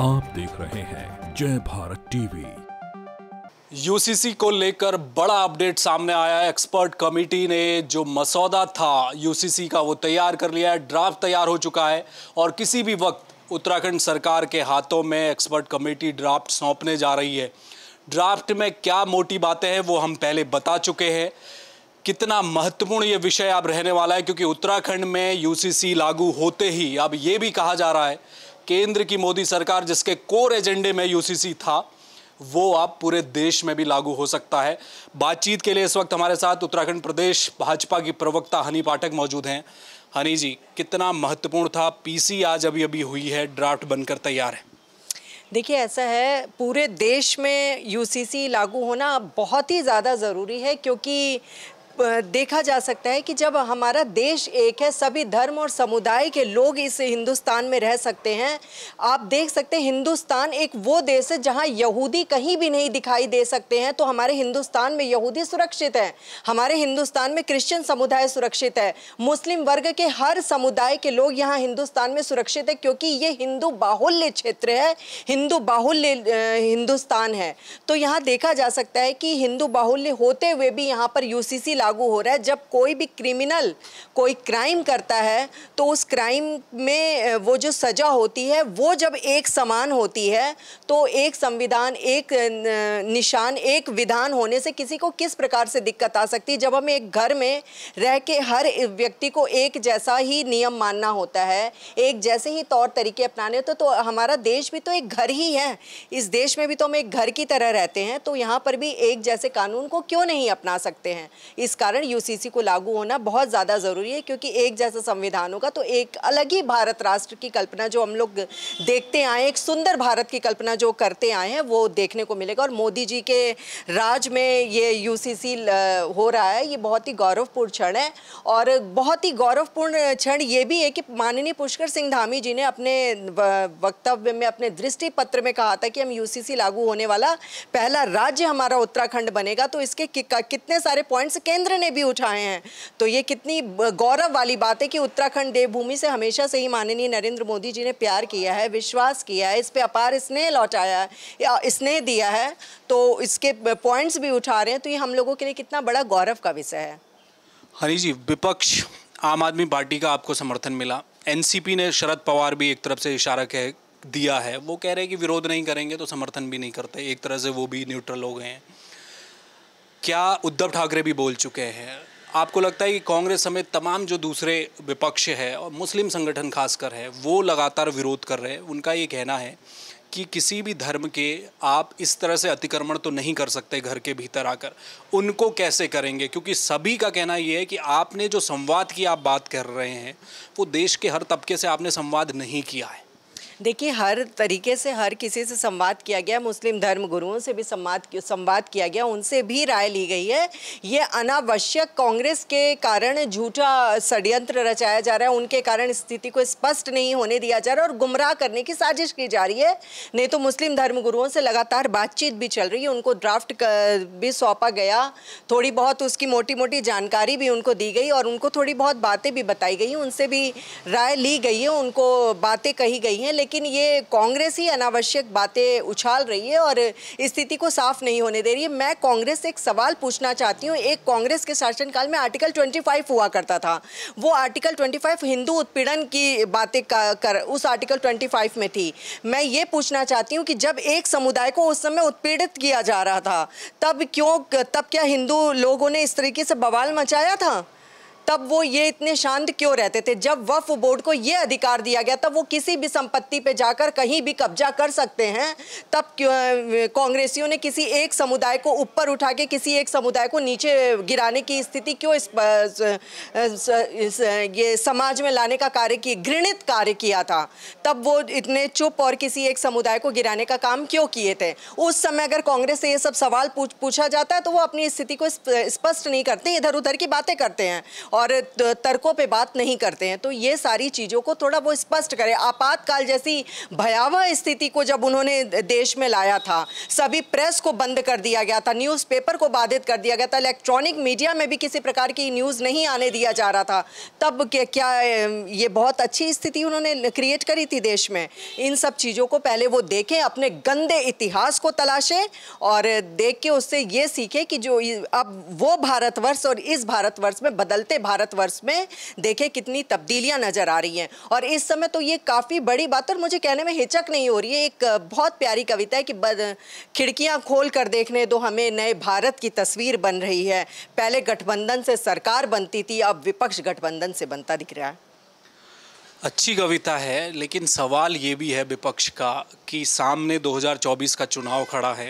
आप देख रहे हैं जय भारत टीवी यूसीसी को लेकर बड़ा अपडेट सामने आया है एक्सपर्ट कमेटी ने जो मसौदा था यूसीसी का वो तैयार कर लिया है ड्राफ्ट तैयार हो चुका है और किसी भी वक्त उत्तराखंड सरकार के हाथों में एक्सपर्ट कमेटी ड्राफ्ट सौंपने जा रही है ड्राफ्ट में क्या मोटी बातें हैं वो हम पहले बता चुके हैं कितना महत्वपूर्ण ये विषय अब रहने वाला है क्योंकि उत्तराखंड में यूसीसी लागू होते ही अब ये भी कहा जा रहा है केंद्र की मोदी सरकार जिसके कोर एजेंडे में यूसीसी था वो अब पूरे देश में भी लागू हो सकता है बातचीत के लिए इस वक्त हमारे साथ उत्तराखंड प्रदेश भाजपा की प्रवक्ता हनी पाठक मौजूद हैं हनी जी कितना महत्वपूर्ण था पीसी आज अभी अभी हुई है ड्राफ्ट बनकर तैयार है देखिए ऐसा है पूरे देश में यूसीसी लागू होना बहुत ही ज़्यादा ज़रूरी है क्योंकि देखा जा सकता है कि जब हमारा देश एक है सभी धर्म और समुदाय के लोग इस हिंदुस्तान में रह सकते हैं आप देख सकते हैं हिंदुस्तान एक वो देश है जहां यहूदी कहीं भी नहीं दिखाई दे सकते हैं तो हमारे हिंदुस्तान में यहूदी सुरक्षित है हमारे हिंदुस्तान में क्रिश्चियन समुदाय सुरक्षित है मुस्लिम वर्ग के हर समुदाय के लोग यहाँ हिंदुस्तान में सुरक्षित है क्योंकि ये हिंदू बाहुल्य क्षेत्र है हिंदू बाहुल्य हिंदुस्तान है तो यहाँ देखा जा सकता है कि हिंदू बाहुल्य होते हुए भी यहाँ पर यूसीसी लागू हो रहा है जब कोई भी क्रिमिनल कोई क्राइम करता है तो उस क्राइम में वो जो सज़ा होती है वो जब एक समान होती है तो एक संविधान एक निशान एक विधान होने से किसी को किस प्रकार से दिक्कत आ सकती है जब हम एक घर में रह के हर व्यक्ति को एक जैसा ही नियम मानना होता है एक जैसे ही तौर तरीके अपनाने तो, तो हमारा देश भी तो एक घर ही है इस देश में भी तो हम एक घर की तरह रहते हैं तो यहाँ पर भी एक जैसे कानून को क्यों नहीं अपना सकते हैं इस कारण यूसीसी को लागू होना बहुत ज़्यादा ज़रूरी है क्योंकि एक जैसा संविधान होगा तो एक अलग ही भारत राष्ट्र की कल्पना जो हम लोग देखते आए एक सुंदर भारत की कल्पना जो करते आए हैं वो देखने को मिलेगा और मोदी जी के राज में ये यूसीसी हो रहा है ये बहुत ही गौरवपूर्ण क्षण है और बहुत ही गौरवपूर्ण क्षण ये भी है कि माननीय पुष्कर सिंह धामी जी ने अपने वक्तव्य में अपने दृष्टि पत्र में कहा था कि हम यू लागू होने वाला पहला राज्य हमारा उत्तराखंड बनेगा तो इसके कितने सारे पॉइंट्स केंद्र रामचंद्र ने भी उठाए हैं तो ये कितनी गौरव वाली बात है कि उत्तराखंड देवभूमि से हमेशा से ही माननीय नरेंद्र मोदी जी ने प्यार किया है विश्वास किया है इस पर अपार स्नेह लौटाया है स्नेह दिया है तो इसके पॉइंट्स भी उठा रहे हैं तो ये हम लोगों के लिए कितना बड़ा गौरव का विषय है हरी जी विपक्ष आम आदमी पार्टी का आपको समर्थन मिला एनसीपी ने शरद पवार भी एक तरफ से इशारा कह दिया है वो कह रहे हैं कि विरोध नहीं करेंगे तो समर्थन भी नहीं करते एक तरह से वो भी न्यूट्रल हो गए हैं क्या उद्धव ठाकरे भी बोल चुके हैं आपको लगता है कि कांग्रेस समेत तमाम जो दूसरे विपक्ष है और मुस्लिम संगठन खासकर है वो लगातार विरोध कर रहे हैं उनका ये कहना है कि किसी भी धर्म के आप इस तरह से अतिक्रमण तो नहीं कर सकते घर के भीतर आकर उनको कैसे करेंगे क्योंकि सभी का कहना ये है कि आपने जो संवाद की आप बात कर रहे हैं वो देश के हर तबके से आपने संवाद नहीं किया है देखिए हर तरीके से हर किसी से संवाद किया गया मुस्लिम धर्म गुरुओं से भी संवाद संवाद किया गया उनसे भी राय ली गई है ये अनावश्यक कांग्रेस के कारण झूठा षड्यंत्र रचाया जा रहा है उनके कारण स्थिति को स्पष्ट नहीं होने दिया जा रहा है और गुमराह करने की साजिश की जा रही है नहीं तो मुस्लिम धर्म गुरुओं से लगातार बातचीत भी चल रही है उनको ड्राफ्ट भी सौंपा गया थोड़ी बहुत उसकी मोटी मोटी जानकारी भी उनको दी गई और उनको थोड़ी बहुत बातें भी बताई गई उनसे भी राय ली गई है उनको बातें कही गई हैं लेकिन ये कांग्रेस ही अनावश्यक बातें उछाल रही है और स्थिति को साफ नहीं होने दे रही है मैं कांग्रेस से एक सवाल पूछना चाहती हूँ एक कांग्रेस के शासनकाल में आर्टिकल 25 हुआ करता था वो आर्टिकल 25 हिंदू उत्पीड़न की बातें कर उस आर्टिकल 25 में थी मैं ये पूछना चाहती हूँ कि जब एक समुदाय को उस समय उत्पीड़ित किया जा रहा था तब क्यों तब क्या हिंदू लोगों ने इस तरीके से बवाल मचाया था तब वो ये इतने शांत क्यों रहते थे जब वफ बोर्ड को ये अधिकार दिया गया तब वो किसी भी संपत्ति पे जाकर कहीं भी कब्जा कर सकते हैं तब कांग्रेसियों ने किसी एक समुदाय को ऊपर उठा के किसी एक समुदाय को नीचे गिराने की स्थिति क्यों इस, इस, इस, इस ये समाज में लाने का कार्य किया घृणित कार्य किया था तब वो इतने चुप और किसी एक समुदाय को गिराने का काम क्यों किए थे उस समय अगर कांग्रेस से ये सब सवाल पूछ पूछा जाता है तो वो अपनी स्थिति को स्पष्ट नहीं करते इधर उधर की बातें करते हैं और तर्कों पे बात नहीं करते हैं तो ये सारी चीज़ों को थोड़ा वो स्पष्ट करें आपातकाल जैसी भयावह स्थिति को जब उन्होंने देश में लाया था सभी प्रेस को बंद कर दिया गया था न्यूज़पेपर को बाधित कर दिया गया था इलेक्ट्रॉनिक मीडिया में भी किसी प्रकार की न्यूज़ नहीं आने दिया जा रहा था तब क्या ये बहुत अच्छी स्थिति उन्होंने क्रिएट करी थी देश में इन सब चीज़ों को पहले वो देखें अपने गंदे इतिहास को तलाशें और देख के उससे ये सीखें कि जो अब वो भारतवर्ष और इस भारतवर्ष में बदलते भारतवर्ष में देखें कितनी तब्दीलियां नज़र आ रही हैं और इस समय तो ये काफ़ी बड़ी बात और मुझे कहने में हिचक नहीं हो रही है एक बहुत प्यारी कविता है कि खिड़कियां खोल कर देखने दो हमें नए भारत की तस्वीर बन रही है पहले गठबंधन से सरकार बनती थी अब विपक्ष गठबंधन से बनता दिख रहा है अच्छी कविता है लेकिन सवाल ये भी है विपक्ष का कि सामने 2024 का चुनाव खड़ा है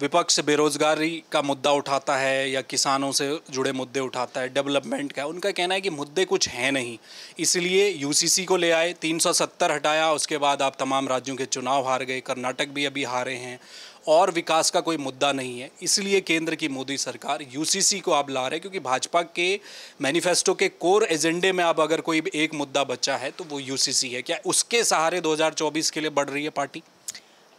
विपक्ष बेरोजगारी का मुद्दा उठाता है या किसानों से जुड़े मुद्दे उठाता है डेवलपमेंट का उनका कहना है कि मुद्दे कुछ हैं नहीं इसलिए यूसीसी को ले आए 370 हटाया उसके बाद आप तमाम राज्यों के चुनाव हार गए कर्नाटक भी अभी हारे हैं और विकास का कोई मुद्दा नहीं है इसलिए केंद्र की मोदी सरकार यूसीसी को आप ला रहे क्योंकि भाजपा के मैनिफेस्टो के कोर एजेंडे में आप अगर कोई एक मुद्दा बचा है तो वो यूसीसी है क्या उसके सहारे 2024 के लिए बढ़ रही है पार्टी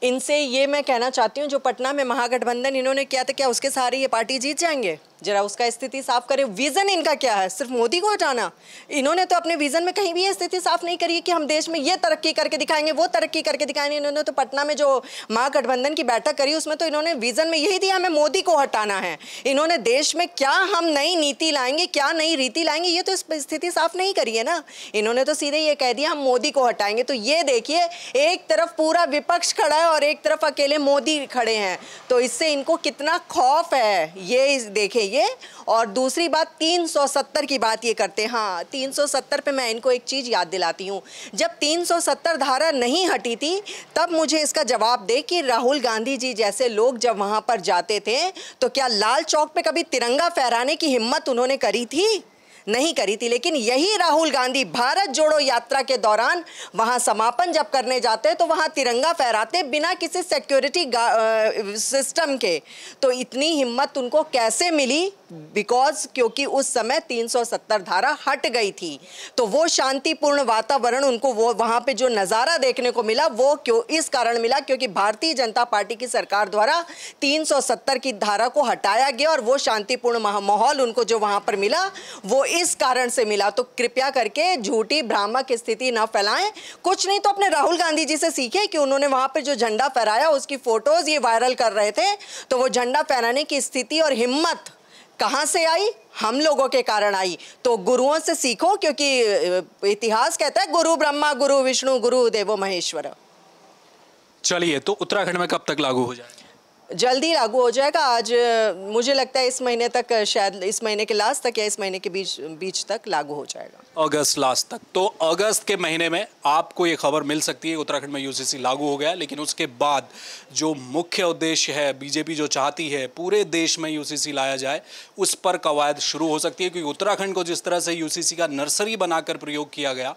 इनसे ये मैं कहना चाहती हूँ जो पटना में महागठबंधन इन्होंने किया था क्या उसके सारे ये पार्टी जीत जाएंगे जरा उसका स्थिति साफ करें विजन इनका क्या है सिर्फ मोदी को हटाना इन्होंने तो अपने विजन में कहीं भी स्थिति साफ नहीं करी कि हम देश में ये तरक्की करके दिखाएंगे वो तरक्की करके दिखाएंगे इन्होंने तो पटना में जो महागठबंधन की बैठक करी उसमें तो इन्होंने विजन में यही दिया हमें मोदी को हटाना है इन्होंने देश में क्या हम नई नीति लाएंगे क्या नई रीति लाएंगे ये तो स्थिति साफ नहीं करी है ना इन्होंने तो सीधे ये कह दिया हम मोदी को हटाएंगे तो ये देखिए एक तरफ पूरा विपक्ष खड़ा है और एक तरफ अकेले मोदी खड़े हैं तो इससे इनको कितना खौफ है ये देखें चाहिए और दूसरी बात 370 की बात ये करते हैं हाँ 370 पे मैं इनको एक चीज़ याद दिलाती हूँ जब 370 धारा नहीं हटी थी तब मुझे इसका जवाब दे कि राहुल गांधी जी जैसे लोग जब वहाँ पर जाते थे तो क्या लाल चौक पे कभी तिरंगा फहराने की हिम्मत उन्होंने करी थी नहीं करी थी लेकिन यही राहुल गांधी भारत जोड़ो यात्रा के दौरान वहां समापन जब करने जाते तो वहां तिरंगा फहराते बिना किसी सिक्योरिटी सिस्टम के तो इतनी हिम्मत उनको कैसे मिली बिकॉज क्योंकि उस समय 370 धारा हट गई थी तो वो शांतिपूर्ण वातावरण उनको वो वहाँ पे जो नज़ारा देखने को मिला वो क्यों इस कारण मिला क्योंकि भारतीय जनता पार्टी की सरकार द्वारा 370 की धारा को हटाया गया और वो शांतिपूर्ण माहौल उनको जो वहाँ पर मिला वो इस कारण से मिला तो कृपया करके झूठी भ्रामक स्थिति न फैलाएं कुछ नहीं तो अपने राहुल गांधी जी से सीखे कि उन्होंने वहां पर जो झंडा फहराया उसकी फोटोज ये वायरल कर रहे थे तो वो झंडा फहराने की स्थिति और हिम्मत कहाँ से आई हम लोगों के कारण आई तो गुरुओं से सीखो क्योंकि इतिहास कहता है गुरु ब्रह्मा गुरु विष्णु गुरु देवो महेश्वर चलिए तो उत्तराखंड में कब तक लागू हो जाए जल्दी लागू हो जाएगा आज मुझे लगता है इस महीने तक शायद इस महीने के लास्ट तक या इस महीने के बीच बीच तक लागू हो जाएगा अगस्त लास्ट तक तो अगस्त के महीने में आपको ये खबर मिल सकती है उत्तराखंड में यूसीसी लागू हो गया लेकिन उसके बाद जो मुख्य उद्देश्य है बीजेपी जो चाहती है पूरे देश में यूसीसी लाया जाए उस पर कवायद शुरू हो सकती है क्योंकि उत्तराखंड को जिस तरह से यूसीसी का नर्सरी बनाकर प्रयोग किया गया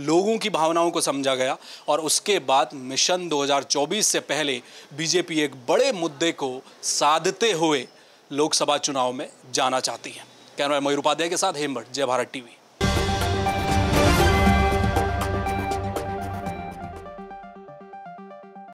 लोगों की भावनाओं को समझा गया और उसके बाद मिशन 2024 से पहले बीजेपी एक बड़े मुद्दे को साधते हुए लोकसभा चुनाव में जाना चाहती है कैमरा मयूर उपाध्याय के साथ हेमभ जय भारत टीवी